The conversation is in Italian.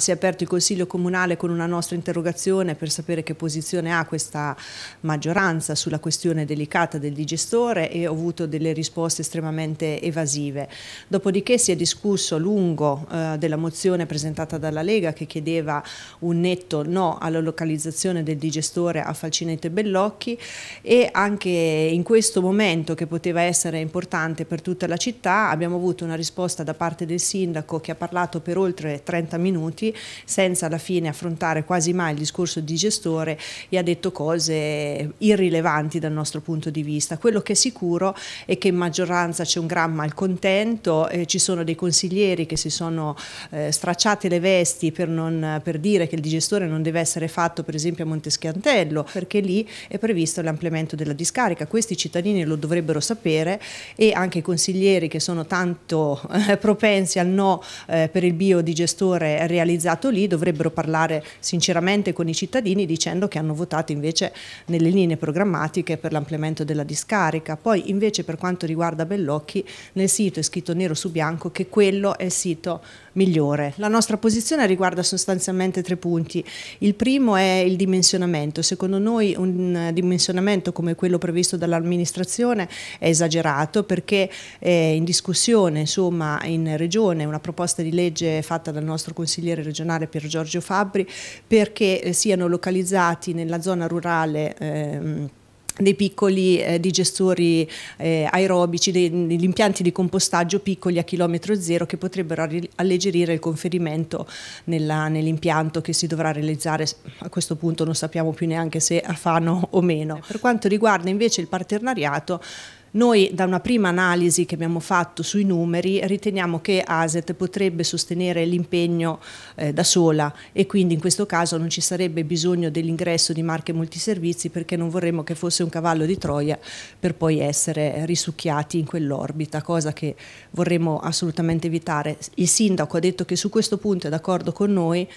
Si è aperto il Consiglio Comunale con una nostra interrogazione per sapere che posizione ha questa maggioranza sulla questione delicata del digestore e ho avuto delle risposte estremamente evasive. Dopodiché si è discusso a lungo eh, della mozione presentata dalla Lega che chiedeva un netto no alla localizzazione del digestore a Falcinetto e Bellocchi e anche in questo momento che poteva essere importante per tutta la città abbiamo avuto una risposta da parte del sindaco che ha parlato per oltre 30 minuti senza alla fine affrontare quasi mai il discorso di gestore e ha detto cose irrilevanti dal nostro punto di vista. Quello che è sicuro è che in maggioranza c'è un gran malcontento, eh, ci sono dei consiglieri che si sono eh, stracciate le vesti per, non, per dire che il digestore non deve essere fatto per esempio a Monteschiantello, perché lì è previsto l'ampliamento della discarica. Questi cittadini lo dovrebbero sapere e anche i consiglieri che sono tanto eh, propensi al no eh, per il biodigestore realizzato realizzato lì dovrebbero parlare sinceramente con i cittadini dicendo che hanno votato invece nelle linee programmatiche per l'ampliamento della discarica. Poi invece per quanto riguarda Bellocchi nel sito è scritto nero su bianco che quello è il sito migliore. La nostra posizione riguarda sostanzialmente tre punti. Il primo è il dimensionamento. Secondo noi un dimensionamento come quello previsto dall'amministrazione è esagerato perché è eh, in discussione insomma, in regione una proposta di legge fatta dal nostro consigliere regionale Pier Giorgio Fabbri perché eh, siano localizzati nella zona rurale ehm, dei piccoli eh, digestori eh, aerobici, degli impianti di compostaggio piccoli a chilometro zero che potrebbero alleggerire il conferimento nella, nell'impianto che si dovrà realizzare. A questo punto non sappiamo più neanche se a Fano o meno. Per quanto riguarda invece il partenariato, noi da una prima analisi che abbiamo fatto sui numeri riteniamo che ASET potrebbe sostenere l'impegno eh, da sola e quindi in questo caso non ci sarebbe bisogno dell'ingresso di marche multiservizi perché non vorremmo che fosse un cavallo di Troia per poi essere risucchiati in quell'orbita, cosa che vorremmo assolutamente evitare. Il sindaco ha detto che su questo punto è d'accordo con noi.